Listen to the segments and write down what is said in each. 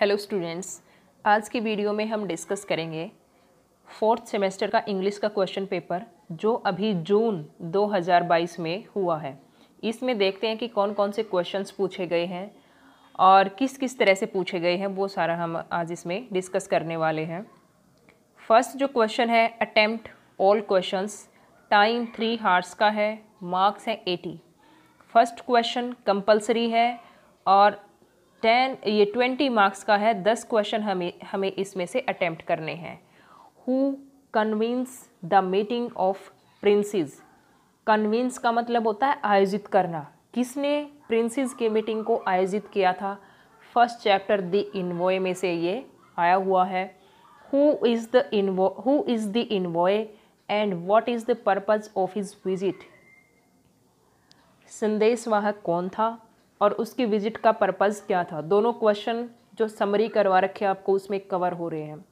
Hello students आज की video में हम डिस्कस करेंगे फोर्थ सेमेस्टर का इंग्लिश का क्वेश्चन पेपर जो अभी जून 2022 में हुआ है इसमें देखते हैं कि कौन कौन से क्वेश्चंस पूछे गए हैं और किस किस तरह से पूछे गए हैं वो सारा हम आज इसमें डिस्कस करने वाले हैं फर्स्ट जो क्वेश्चन है attempt all question time three hours का है मार्क्स हैं एटी फर्स्ट क्वेश्चन कंपलसरी है और टेन ये ट्वेंटी मार्क्स का है दस क्वेश्चन हमें हमें इसमें से अटैम्प्ट करने हैं who convince the meeting of princes convince का मतलब होता है आयोजित करना किसने प्रिंसेस के मीटिंग को आयोजित किया था फर्स्ट चैप्टर द इन्वॉय में से ये आया हुआ है who is the envoy who is the envoy and what is the purpose of his visit संदेशवाहक कौन था और उसकी विजिट का पर्पज़ क्या था दोनों क्वेश्चन जो समरी करवा रखे आपको उसमें कवर हो रहे हैं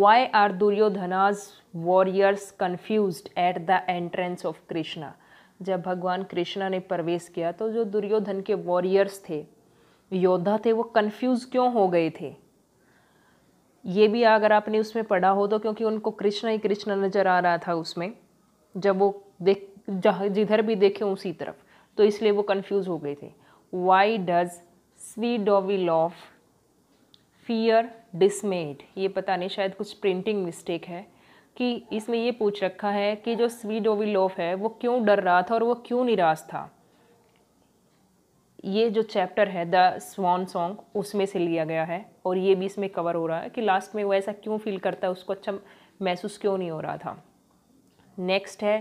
why are Duryodhana's warriors confused at the entrance of Krishna जब भगवान कृष्णा ने प्रवेश किया तो जो दुर्योधन के वॉरियर्स थे योद्धा थे वो कन्फ्यूज क्यों हो गए थे ये भी अगर आपने उसमें पढ़ा हो तो क्योंकि उनको कृष्णा ही कृष्ण नज़र आ रहा था उसमें जब वो देख जहाँ जिधर भी देखे उसी तरफ तो इसलिए वो कन्फ्यूज हो गए थे why does laugh fear dismayed ये पता नहीं शायद कुछ प्रिंटिंग मिस्टेक है कि इसमें ये पूछ रखा है कि जो लॉफ है वो क्यों डर रहा था और वो क्यों निराश था ये जो चैप्टर है द स्वान सॉन्ग उसमें से लिया गया है और ये भी इसमें कवर हो रहा है कि लास्ट में वो ऐसा क्यों फील करता है उसको अच्छा महसूस क्यों नहीं हो रहा था नेक्स्ट है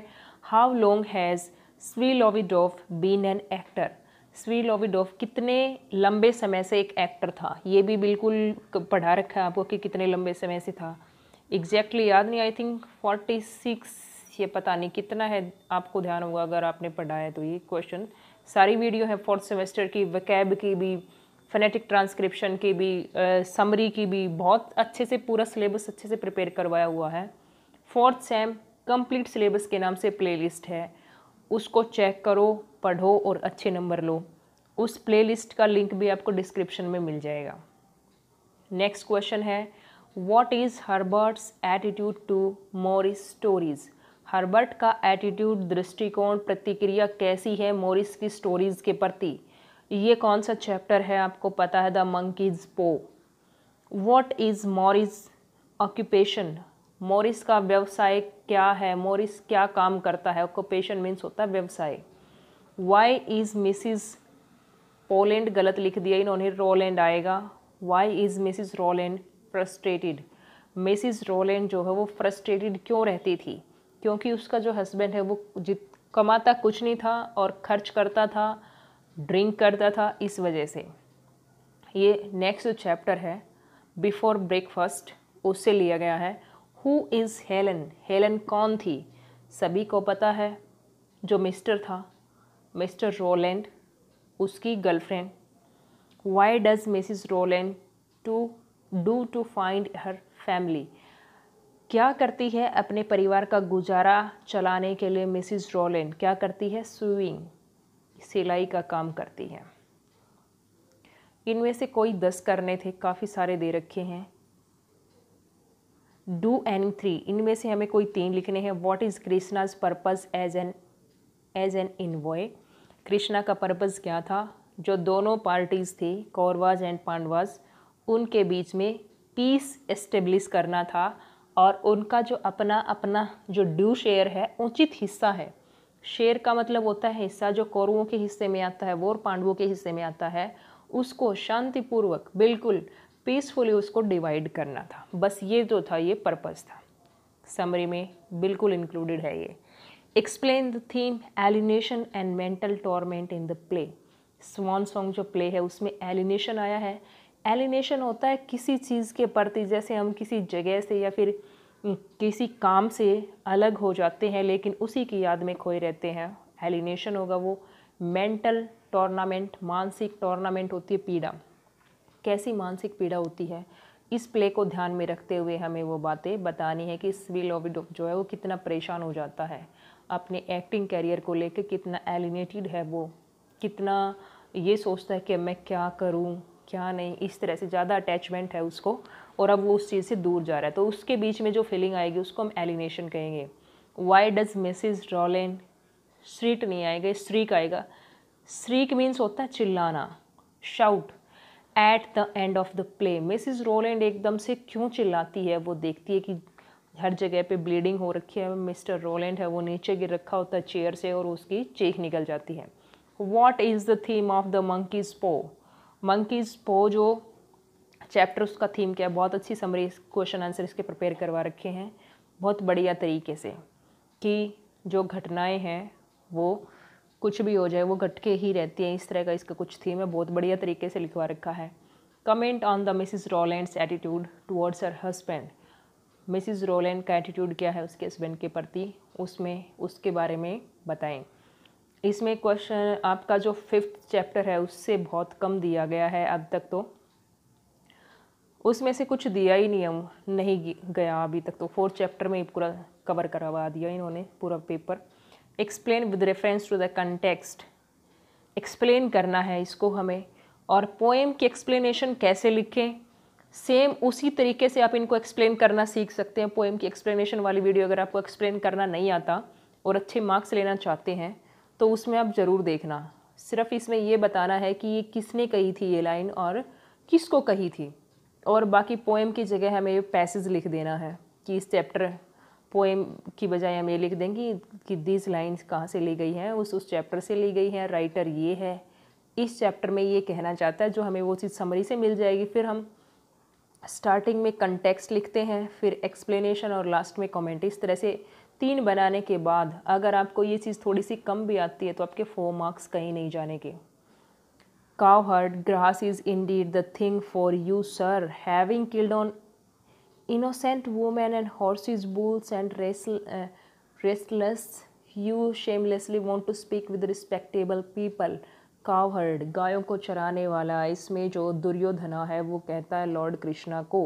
हाउ लॉन्ग हैज़ स्वी लोविडोफ बीन एन एक्टर स्वी लोविडोफ कितने लंबे समय से एक एक्टर था ये भी बिल्कुल पढ़ा रखा है आपको कि कितने लंबे समय से था एग्जैक्टली exactly याद नहीं आई थिंक फोर्टी सिक्स ये पता नहीं कितना है आपको ध्यान होगा अगर आपने पढ़ा है तो ये क्वेश्चन सारी वीडियो है फोर्थ सेमेस्टर की वकैब की भी फनेटिक ट्रांसक्रिप्शन की भी समरी की भी बहुत अच्छे से पूरा सिलेबस अच्छे से प्रिपेयर करवाया हुआ है फोर्थ सेम कंप्लीट सिलेबस के नाम से प्लेलिस्ट है उसको चेक करो पढ़ो और अच्छे नंबर लो उस प्लेलिस्ट का लिंक भी आपको डिस्क्रिप्शन में मिल जाएगा नेक्स्ट क्वेश्चन है what is Herbert's attitude to Morris stories Herbert का एटीट्यूड दृष्टिकोण प्रतिक्रिया कैसी है मोरिस की स्टोरीज़ के प्रति ये कौन सा चैप्टर है आपको पता है the monkey's paw what is Morris occupation Morris का व्यवसाय क्या है मोरिस क्या काम करता है ऑक्यूपेशन मीन्स होता है व्यवसाय वाई इज़ मिसिज पोलैंड गलत लिख दिया इन्होंने रोलैंड आएगा why is Mrs Roland frustrated Mrs Roland जो है वो फ्रस्ट्रेटेड क्यों रहती थी क्योंकि उसका जो हस्बैंड है वो जित कमाता कुछ नहीं था और खर्च करता था ड्रिंक करता था इस वजह से ये नेक्स्ट जो चैप्टर है बिफोर ब्रेकफास्ट उससे लिया गया है हु इज़ हेलन हेलन कौन थी सभी को पता है जो मिस्टर था मिस्टर रोलैंड उसकी girlfriend why does Mrs Roland to do to find her family क्या करती है अपने परिवार का गुजारा चलाने के लिए मिसिस रोलैंड क्या करती है स्विंग सिलाई का काम करती है इनमें से कोई दस करने थे काफ़ी सारे दे रखे हैं डू एनी थ्री इनमें से हमें कोई तीन लिखने हैं what is Krishna's purpose as an as an envoy Krishna का पर्पज़ क्या था जो दोनों पार्टीज़ थी कौरवाज एंड पांडवाज उनके बीच में पीस एस्टेब्लिश करना था और उनका जो अपना अपना जो ड्यू शेयर है उचित हिस्सा है शेयर का मतलब होता है हिस्सा जो कौरवों के हिस्से में आता है वो और पांडवों के हिस्से में आता है उसको शांतिपूर्वक बिल्कुल पीसफुली उसको डिवाइड करना था बस ये जो था ये पर्पज़ था समरी में बिल्कुल इंक्लूडेड है ये explain the theme alienation and mental torment in the play swan song जो प्ले है उसमें एलिनेशन आया है एलिनेशन होता है किसी चीज़ के प्रति जैसे हम किसी जगह से या फिर किसी काम से अलग हो जाते हैं लेकिन उसी की याद में खोए रहते हैं एलिनेशन होगा वो मेंटल टॉर्नामेंट मानसिक टॉर्नामेंट होती है पीड़ा कैसी मानसिक पीड़ा होती है इस प्ले को ध्यान में रखते हुए हमें वो बातें बतानी है कि स्वील ओविडोक जो है वो कितना परेशान हो जाता है अपने एक्टिंग करियर को लेकर कितना एलिनेटेड है वो कितना ये सोचता है कि मैं क्या करूँ क्या नहीं इस तरह से ज़्यादा अटैचमेंट है उसको और अब वो उस चीज़ से दूर जा रहा है तो उसके बीच में जो फीलिंग आएगी उसको हम एलिनेशन कहेंगे why does Mrs Roland street नहीं आएगा स्ट्रीक आएगा स्ट्रीक मीन्स होता है चिल्लाना shout at the end of the play Mrs Roland एकदम से क्यों चिल्लाती है वो देखती है कि हर जगह पे ब्लीडिंग हो रखी है मिस्टर रोलैंड है वो नीचे गिर रखा होता है चेयर से और उसकी चीख निकल जाती है what is the theme of the monkey's paw monkey's paw जो चैप्टर उसका थीम क्या है बहुत अच्छी समरी क्वेश्चन आंसर इसके प्रिपेयर करवा रखे हैं बहुत बढ़िया तरीके से कि जो घटनाएं हैं वो कुछ भी हो जाए वो घटके ही रहती हैं इस तरह का इसका कुछ थीम है बहुत बढ़िया तरीके से लिखवा रखा है comment on the Mrs Roland attitude towards her husband Mrs Roland का एटीट्यूड क्या है उसके हस्बैंड के प्रति उसमें उसके बारे में बताएं इसमें क्वेश्चन आपका जो फिफ्थ चैप्टर है उससे बहुत कम दिया गया है अब तक तो उसमें से कुछ दिया ही नहीं नहीं गया अभी तक तो फोर्थ चैप्टर में ही पूरा कवर करवा दिया इन्होंने पूरा paper explain with reference to the context explain करना है इसको हमें और पोएम की एक्सप्लेनेशन कैसे लिखें सेम उसी तरीके से आप इनको एक्सप्लेन करना सीख सकते हैं पोएम की एक्सप्लेनेशन वाली वीडियो अगर आपको एक्सप्लेन करना नहीं आता और अच्छे मार्क्स लेना चाहते हैं तो उसमें आप ज़रूर देखना सिर्फ इसमें यह बताना है कि ये किसने कही थी ये लाइन और किसको कही थी और बाकी पोएम की जगह हमें पैसेज लिख देना है कि इस चैप्टर पोएम की बजाय हम ये लिख देंगे कि दीज लाइन्स कहाँ से ली गई हैं उस उस चैप्टर से ली गई हैं राइटर ये है इस चैप्टर में ये कहना चाहता है जो हमें वो चीज़ समरी से मिल जाएगी फिर हम स्टार्टिंग में कंटेक्स्ट लिखते हैं फिर एक्सप्लेनेशन और लास्ट में कमेंट इस तरह से तीन बनाने के बाद अगर आपको ये चीज़ थोड़ी सी कम भी आती है तो आपके फोर मार्क्स कहीं नहीं जाने के cowherd grass is indeed the thing for you sir having killed on innocent women and horses, bulls, and restless, uh, you shamelessly want to speak with respectable people. Cowherd गायों को चराने वाला इसमें जो दुर्योधना है वो कहता है लॉर्ड कृष्णा को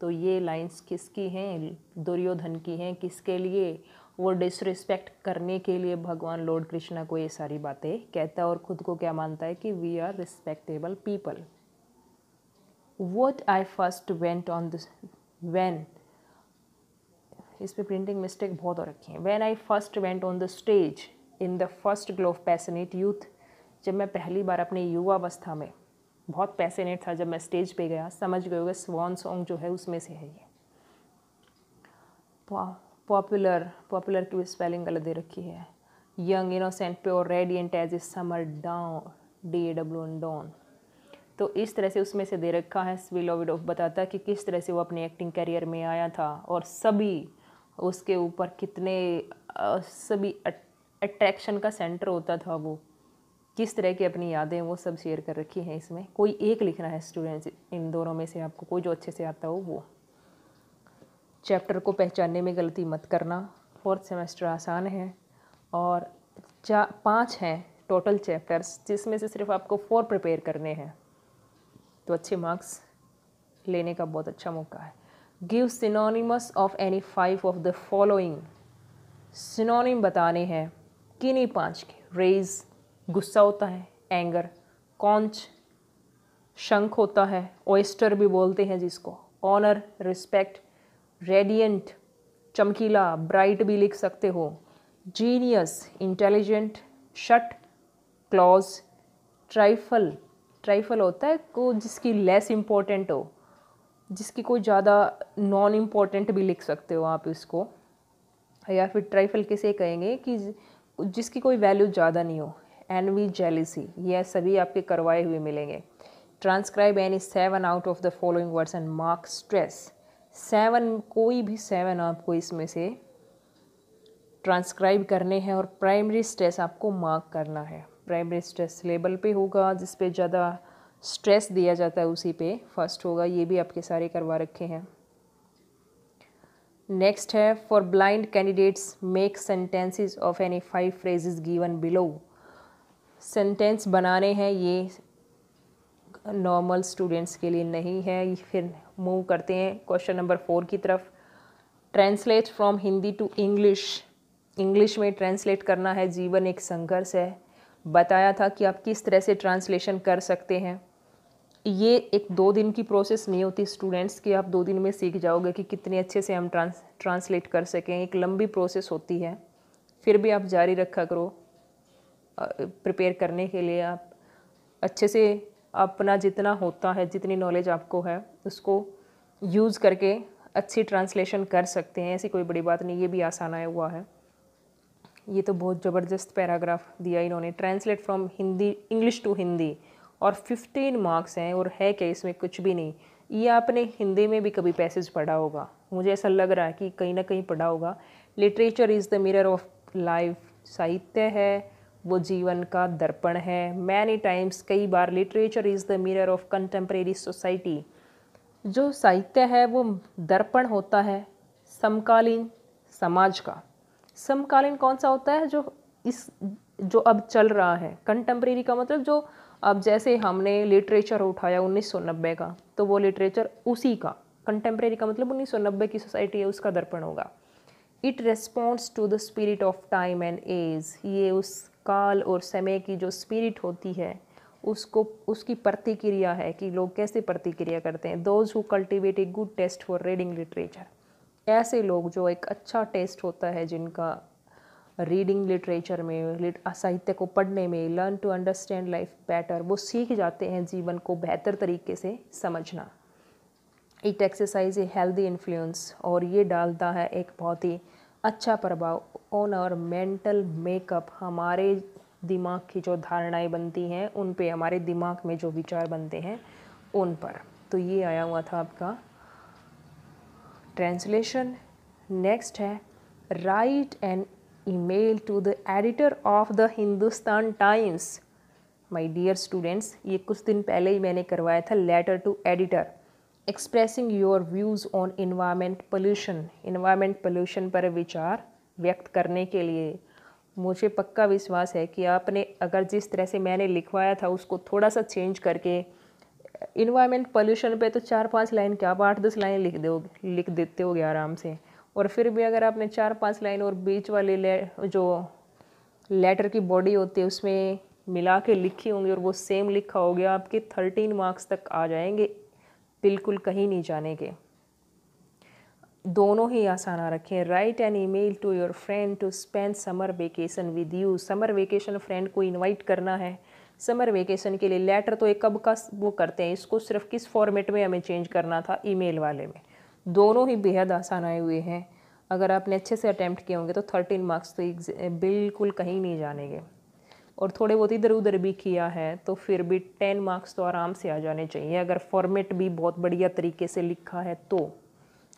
तो ये लाइंस किसकी हैं दुर्योधन की हैं किसके लिए वो डिसरिस्पेक्ट करने के लिए भगवान लॉर्ड कृष्णा को ये सारी बातें कहता है और ख़ुद को क्या मानता है कि we are respectable people what I first went on this when इस पर प्रिंटिंग मिस्टेक बहुत हो रखी है when I first went on the stage in the first glow of passionate youth जब मैं पहली बार अपनी युवा अवस्था में बहुत पैसनेट था जब मैं स्टेज पे गया समझ गए होगा स्वान सॉन्ग जो है उसमें से है ये पॉपुलर पॉपुलर की स्पेलिंग गलत दे रखी है young innocent pure radiant as a summer down D A W and dawn तो इस तरह से उसमें से दे रखा है स्विलोविडोफ बताता है कि किस तरह से वो अपने एक्टिंग करियर में आया था और सभी उसके ऊपर कितने सभी अट्रैक्शन का सेंटर होता था वो किस तरह की अपनी यादें वो सब शेयर कर रखी हैं इसमें कोई एक लिखना है स्टूडेंट्स इन दोनों में से आपको कोई जो अच्छे से आता हो वो चैप्टर को पहचानने में गलती मत करना फोर्थ सेमेस्टर आसान है और चा पाँच हैं टोटल चैप्टर्स जिसमें से सिर्फ आपको फोर प्रिपेयर करने हैं तो अच्छे मार्क्स लेने का बहुत अच्छा मौका है give synonyms of any five of the following synonym बताने हैं किन्हीं पांच के रेज गुस्सा होता है एंगर कॉन्च शंख होता है ओइस्टर भी बोलते हैं जिसको ऑनर रिस्पेक्ट रेडियंट चमकीला ब्राइट भी लिख सकते हो genius intelligent shut clause trifle trifle होता है को जिसकी लेस इम्पोर्टेंट हो जिसकी कोई ज़्यादा नॉन इम्पोर्टेंट भी लिख सकते हो आप इसको या फिर ट्राइफल किसे कहेंगे कि जिसकी कोई वैल्यू ज़्यादा नहीं हो एन वी जेलिसी ये सभी आपके करवाए हुए मिलेंगे transcribe any seven out of the following words and mark stress seven कोई भी सेवन आपको इसमें से ट्रांसक्राइब करने हैं और प्राइमरी स्ट्रेस आपको मार्क करना है प्राइमरी स्ट्रेस लेवल पे होगा जिस पे ज़्यादा स्ट्रेस दिया जाता है उसी पे फर्स्ट होगा ये भी आपके सारे करवा रखे हैं नेक्स्ट है for blind candidates make sentences of any five phrases given below sentence बनाने हैं ये नॉर्मल स्टूडेंट्स के लिए नहीं है फिर मूव करते हैं क्वेश्चन नंबर फोर की तरफ translate from Hindi to English English में ट्रांसलेट करना है जीवन एक संघर्ष है बताया था कि आप किस तरह से ट्रांसलेशन कर सकते हैं ये एक दो दिन की प्रोसेस नहीं होती स्टूडेंट्स की आप दो दिन में सीख जाओगे कि कितने अच्छे से हम ट्रांस ट्रांसलेट कर सकें एक लंबी प्रोसेस होती है फिर भी आप जारी रखा करो प्रिपेयर करने के लिए आप अच्छे से अपना जितना होता है जितनी नॉलेज आपको है उसको यूज़ करके अच्छी ट्रांसलेशन कर सकते हैं ऐसी कोई बड़ी बात नहीं ये भी आसान आया हुआ है ये तो बहुत ज़बरदस्त पैराग्राफ दिया इन्होंने translate from Hindi English to Hindi और फिफ्टीन मार्क्स हैं और है क्या इसमें कुछ भी नहीं ये आपने हिंदी में भी कभी पैसेज पढ़ा होगा मुझे ऐसा लग रहा है कि कहीं ना कहीं पढ़ा होगा literature is the mirror of life साहित्य है वो जीवन का दर्पण है मैनी टाइम्स कई बार literature is the mirror of contemporary society जो साहित्य है वो दर्पण होता है समकालीन समाज का समकालीन कौन सा होता है जो इस जो अब चल रहा है कंटेम्प्रेरी का मतलब जो अब जैसे हमने लिटरेचर उठाया 1990 का तो वो लिटरेचर उसी का कंटेम्प्रेरी का मतलब 1990 की सोसाइटी है उसका दर्पण होगा it responds to the spirit of time and age ये उस काल और समय की जो स्पिरिट होती है उसको उसकी प्रतिक्रिया है कि लोग कैसे प्रतिक्रिया करते हैं those who cultivate a good taste for reading literature ऐसे लोग जो एक अच्छा टेस्ट होता है जिनका रीडिंग लिटरेचर में साहित्य को पढ़ने में learn to understand life better वो सीख जाते हैं जीवन को बेहतर तरीके से समझना it exercises a healthy influence और ये डालता है एक बहुत ही अच्छा प्रभाव ऑन और मेंटल मेकअप हमारे दिमाग की जो धारणाएं बनती हैं उन पे हमारे दिमाग में जो विचार बनते हैं उन पर तो ये आया हुआ था आपका ट्रांसलेशन नेक्स्ट है write an email to the editor of the Hindustan Times my dear students ये कुछ दिन पहले ही मैंने करवाया था letter to editor expressing your views on environment pollution environment pollution पर विचार व्यक्त करने के लिए मुझे पक्का विश्वास है कि आपने अगर जिस तरह से मैंने लिखवाया था उसको थोड़ा सा चेंज करके इन्वायरमेंट पोल्यूशन पे तो चार पांच लाइन क्या आप आठ दस लाइन लिख दो लिख देते गए आराम से और फिर भी अगर आपने चार पांच लाइन और बीच वाले ले, जो लेटर की बॉडी होती है उसमें मिला के लिखी होंगी और वो सेम लिखा हो गया आपके थर्टीन मार्क्स तक आ जाएंगे बिल्कुल कहीं नहीं जाने के दोनों ही आसान आ रखें write an email to your friend to spend summer vacation with you summer vacation friend को इनवाइट करना है समर वेकेशन के लिए लेटर तो एक कब का वो करते हैं इसको सिर्फ किस फॉर्मेट में हमें चेंज करना था ईमेल वाले में दोनों ही बेहद आसान आए हुए हैं अगर आपने अच्छे से अटैम्प्ट किए होंगे तो थर्टीन मार्क्स तो बिल्कुल कहीं नहीं जानेंगे और थोड़े बहुत इधर उधर भी किया है तो फिर भी टेन मार्क्स तो आराम से आ जाने चाहिए अगर फॉर्मेट भी बहुत बढ़िया तरीके से लिखा है तो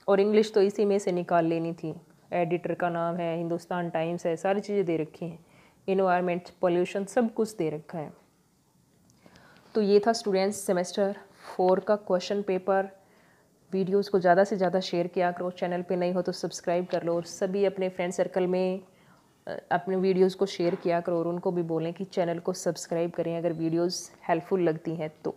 और इंग्लिश तो इसी में से निकाल लेनी थी एडिटर का नाम है हिंदुस्तान टाइम्स है सारी चीज़ें दे रखी हैं इन्वायरमेंट पोल्यूशन सब कुछ दे रखा है तो ये था स्टूडेंट्स सेमेस्टर फोर का क्वेश्चन पेपर वीडियोस को ज़्यादा से ज़्यादा शेयर किया करो चैनल पे नहीं हो तो सब्सक्राइब कर लो और सभी अपने फ्रेंड सर्कल में अपने वीडियोस को शेयर किया करो और उनको भी बोलें कि चैनल को सब्सक्राइब करें अगर वीडियोस हेल्पफुल लगती हैं तो